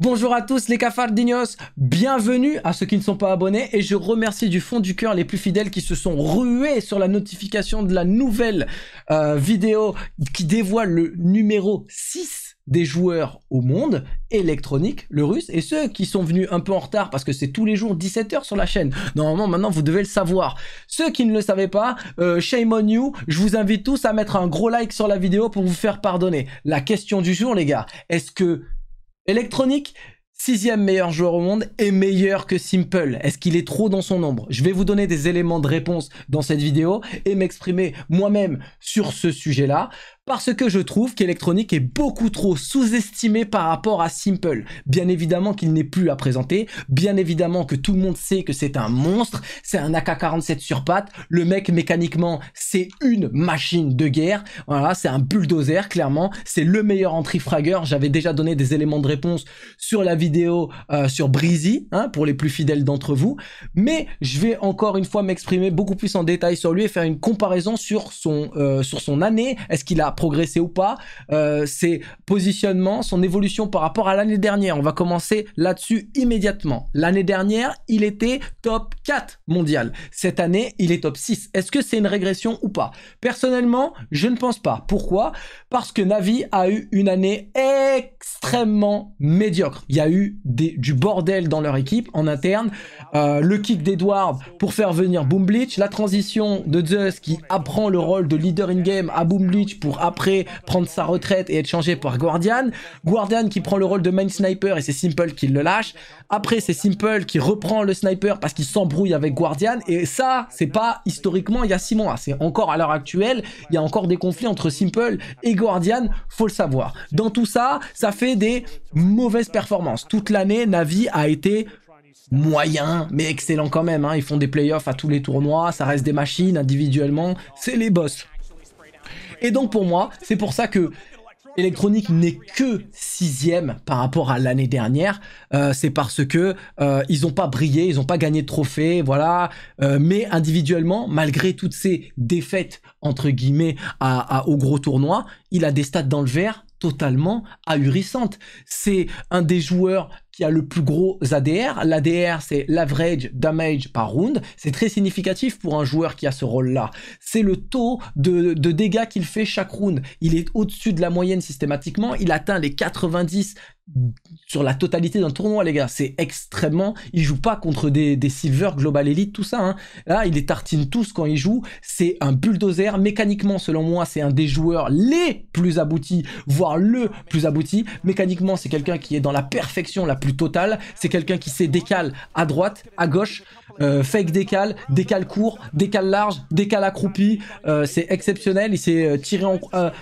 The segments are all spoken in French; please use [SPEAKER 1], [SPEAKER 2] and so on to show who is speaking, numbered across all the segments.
[SPEAKER 1] Bonjour à tous les cafardinos, bienvenue à ceux qui ne sont pas abonnés et je remercie du fond du cœur les plus fidèles qui se sont rués sur la notification de la nouvelle euh, vidéo qui dévoile le numéro 6 des joueurs au monde électronique, le russe, et ceux qui sont venus un peu en retard parce que c'est tous les jours 17h sur la chaîne. Normalement, maintenant, vous devez le savoir. Ceux qui ne le savaient pas, euh, shame on you, je vous invite tous à mettre un gros like sur la vidéo pour vous faire pardonner. La question du jour, les gars, est-ce que Electronic, sixième meilleur joueur au monde, est meilleur que Simple Est-ce qu'il est trop dans son ombre Je vais vous donner des éléments de réponse dans cette vidéo et m'exprimer moi-même sur ce sujet-là parce que je trouve qu'Electronic est beaucoup trop sous-estimé par rapport à Simple. Bien évidemment qu'il n'est plus à présenter, bien évidemment que tout le monde sait que c'est un monstre, c'est un AK-47 sur pattes, le mec mécaniquement c'est une machine de guerre, voilà, c'est un bulldozer clairement, c'est le meilleur entry fragger j'avais déjà donné des éléments de réponse sur la vidéo euh, sur Breezy, hein, pour les plus fidèles d'entre vous, mais je vais encore une fois m'exprimer beaucoup plus en détail sur lui et faire une comparaison sur son, euh, sur son année, est-ce qu'il a progresser ou pas, euh, ses positionnements, son évolution par rapport à l'année dernière. On va commencer là-dessus immédiatement. L'année dernière, il était top 4 mondial. Cette année, il est top 6. Est-ce que c'est une régression ou pas Personnellement, je ne pense pas. Pourquoi Parce que Navi a eu une année extrêmement médiocre. Il y a eu du bordel dans leur équipe en interne. Euh, le kick d'Edward pour faire venir Boom La transition de Zeus qui apprend le rôle de leader in-game à Boom pour après prendre sa retraite et être changé par Guardian. Guardian qui prend le rôle de main sniper et c'est Simple qui le lâche. Après, c'est Simple qui reprend le sniper parce qu'il s'embrouille avec Guardian. Et ça, c'est pas historiquement il y a six mois. C'est encore à l'heure actuelle, il y a encore des conflits entre Simple et Guardian, faut le savoir. Dans tout ça, ça fait des mauvaises performances. Toute l'année, Navi a été moyen, mais excellent quand même. Hein. Ils font des playoffs à tous les tournois, ça reste des machines individuellement, c'est les boss. Et donc pour moi, c'est pour ça que Electronic n'est que sixième par rapport à l'année dernière, euh, c'est parce que euh, ils n'ont pas brillé, ils n'ont pas gagné de trophées, voilà. Euh, mais individuellement, malgré toutes ces défaites entre guillemets à, au gros tournoi, il a des stats dans le vert totalement ahurissantes. C'est un des joueurs qui a le plus gros ADR. L'ADR, c'est l'average damage par round. C'est très significatif pour un joueur qui a ce rôle-là. C'est le taux de, dégâts qu'il fait chaque round. Il est au-dessus de la moyenne systématiquement. Il atteint les 90 sur la totalité d'un tournoi, les gars. C'est extrêmement. Il joue pas contre des, Silver, Global Elite, tout ça. Hein. Là, il les tartine tous quand il joue. C'est un bulldozer. Mécaniquement, selon moi, c'est un des joueurs les plus aboutis, voire le plus abouti. Mécaniquement, c'est quelqu'un qui est dans la perfection la plus Total, C'est quelqu'un qui s'est décale à droite, à gauche. Euh, fake décal, décal court, décal large, décal accroupi. Euh, c'est exceptionnel. Il s'est euh, tiré en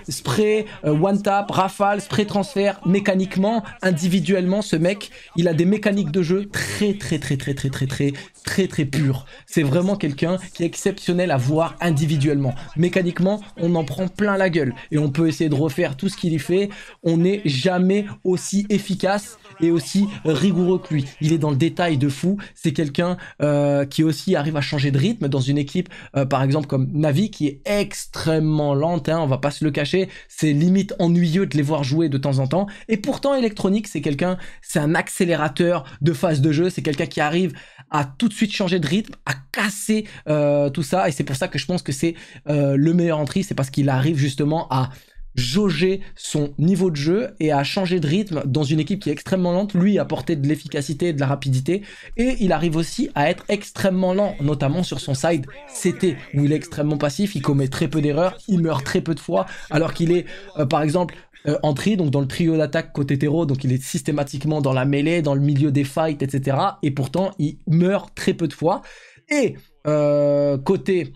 [SPEAKER 1] spray, one tap, rafale, spray transfert, mécaniquement, individuellement. Ce mec, il a des mécaniques de jeu très très très très très très très très très pures. C'est vraiment quelqu'un qui est exceptionnel à voir individuellement. Mécaniquement, on en prend plein la gueule et on peut essayer de refaire tout ce qu'il y fait. On n'est jamais aussi efficace et aussi rigoureux que lui. Il est dans le détail de fou. C'est quelqu'un euh, euh, qui aussi arrive à changer de rythme dans une équipe, euh, par exemple comme Navi, qui est extrêmement lente, hein, on va pas se le cacher, c'est limite ennuyeux de les voir jouer de temps en temps. Et pourtant, Electronic, c'est quelqu'un, c'est un accélérateur de phase de jeu, c'est quelqu'un qui arrive à tout de suite changer de rythme, à casser euh, tout ça, et c'est pour ça que je pense que c'est le meilleur entry, c'est parce qu'il arrive justement à jauger son niveau de jeu et à changer de rythme dans une équipe qui est extrêmement lente, lui a apporté de l'efficacité et de la rapidité. Et il arrive aussi à être extrêmement lent, notamment sur son side CT, où il est extrêmement passif, il commet très peu d'erreurs, il meurt très peu de fois, alors qu'il est, euh, par exemple, euh, en tri, donc dans le trio d'attaque côté terreau, donc il est systématiquement dans la mêlée, dans le milieu des fights, etc. Et pourtant, il meurt très peu de fois. Et euh, côté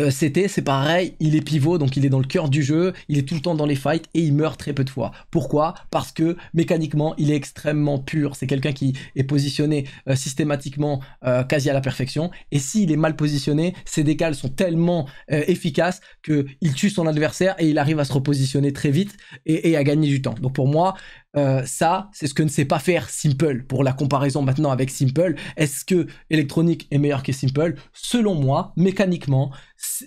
[SPEAKER 1] euh, C'était, c'est pareil, il est pivot, donc il est dans le cœur du jeu, il est tout le temps dans les fights et il meurt très peu de fois. Pourquoi Parce que mécaniquement, il est extrêmement pur. C'est quelqu'un qui est positionné euh, systématiquement euh, quasi à la perfection. Et s'il est mal positionné, ses décales sont tellement efficaces qu'il tue son adversaire et il arrive à se repositionner très vite et, et à gagner du temps. Donc pour moi, euh, ça, c'est ce que ne sait pas faire Simple. Pour la comparaison maintenant avec Simple, est-ce que Electronic est meilleur que Simple Selon moi, mécaniquement,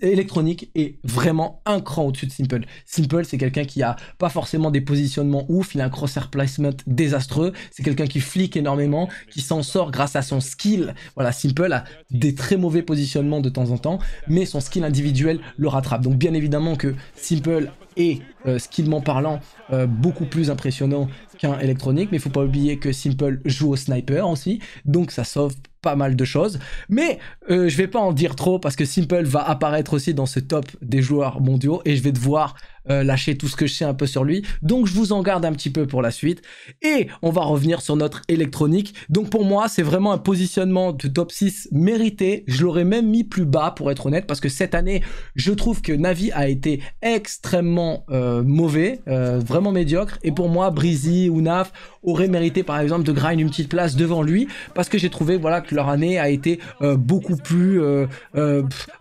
[SPEAKER 1] Electronic est vraiment un cran au-dessus de Simple. Simple, c'est quelqu'un qui a pas forcément des positionnements ouf, il a un crosshair placement désastreux, c'est quelqu'un qui flique énormément, qui s'en sort grâce à son skill. Voilà, Simple a des très mauvais positionnements de temps en temps, mais son skill individuel le rattrape. Donc bien évidemment que Simple est, skillment euh, skillement parlant, euh, beaucoup plus impressionnant qu'un électronique, mais il faut pas oublier que Simple joue au sniper aussi, donc ça sauve pas mal de choses. Mais euh, je vais pas en dire trop parce que Simple va apparaître aussi dans ce top des joueurs mondiaux et je vais devoir euh, lâcher tout ce que je sais un peu sur lui. Donc je vous en garde un petit peu pour la suite. Et on va revenir sur notre électronique. Donc pour moi, c'est vraiment un positionnement de top 6 mérité. Je l'aurais même mis plus bas pour être honnête parce que cette année, je trouve que Navi a été extrêmement euh, mauvais, euh, vraiment médiocre. Et pour moi, Breezy ou Naf auraient mérité par exemple de grind une petite place devant lui parce que j'ai trouvé voilà que leur année a été beaucoup plus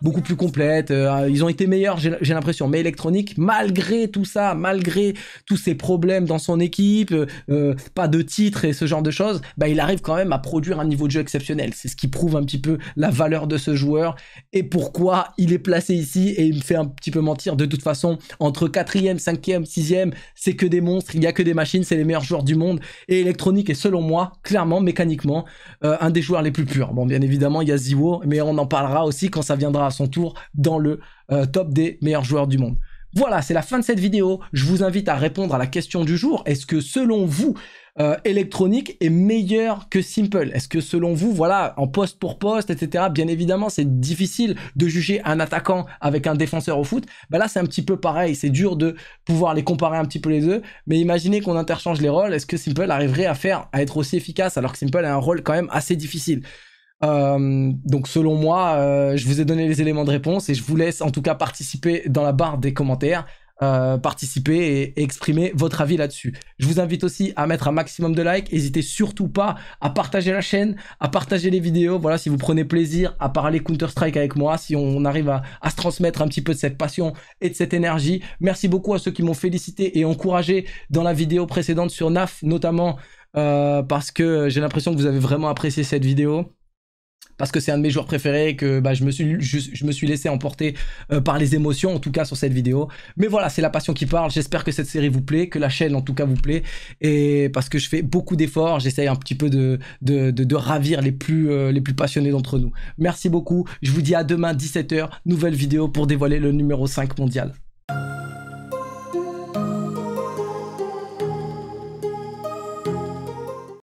[SPEAKER 1] beaucoup plus complète. ils ont été meilleurs, j'ai l'impression. Mais électronique, mal malgré tout ça, malgré tous ses problèmes dans son équipe, euh, pas de titre et ce genre de choses, bah, il arrive quand même à produire un niveau de jeu exceptionnel. C'est ce qui prouve un petit peu la valeur de ce joueur et pourquoi il est placé ici et il me fait un petit peu mentir. De toute façon, entre 4e, 5e, 6e, c'est que des monstres, il n'y a que des machines, c'est les meilleurs joueurs du monde. Et Electronic est selon moi, clairement, mécaniquement, euh, un des joueurs les plus purs. Bon, bien évidemment, il y a Ziwo, mais on en parlera aussi quand ça viendra à son tour dans le euh, top des meilleurs joueurs du monde. Voilà, c'est la fin de cette vidéo. Je vous invite à répondre à la question du jour. Est-ce que selon vous, Electronic euh, électronique est meilleur que simple Est-ce que selon vous, voilà, en poste pour poste, etc. Bien évidemment, c'est difficile de juger un attaquant avec un défenseur au foot. Bah là, c'est un petit peu pareil. C'est dur de pouvoir les comparer un petit peu les deux. Mais imaginez qu'on interchange les rôles. Est-ce que simple arriverait à faire, à être aussi efficace alors que simple a un rôle quand même assez difficile euh, donc selon moi, euh, je vous ai donné les éléments de réponse et je vous laisse en tout cas participer dans la barre des commentaires, euh, participer et, exprimer votre avis là-dessus. Je vous invite aussi à mettre un maximum de likes. N'hésitez surtout pas à partager la chaîne, à partager les vidéos. Voilà, si vous prenez plaisir à parler Counter-Strike avec moi, si on arrive à, à, se transmettre un petit peu de cette passion et de cette énergie. Merci beaucoup à ceux qui m'ont félicité et encouragé dans la vidéo précédente sur NAF, notamment parce que j'ai l'impression que vous avez vraiment apprécié cette vidéo parce que c'est un de mes joueurs préférés, que bah, je, me suis, je, me suis laissé emporter euh, par les émotions, en tout cas sur cette vidéo. Mais voilà, c'est la passion qui parle. J'espère que cette série vous plaît, que la chaîne en tout cas vous plaît, et parce que je fais beaucoup d'efforts, j'essaye un petit peu de, de, ravir les plus, euh, les plus passionnés d'entre nous. Merci beaucoup, je vous dis à demain 17h, nouvelle vidéo pour dévoiler le numéro 5 mondial.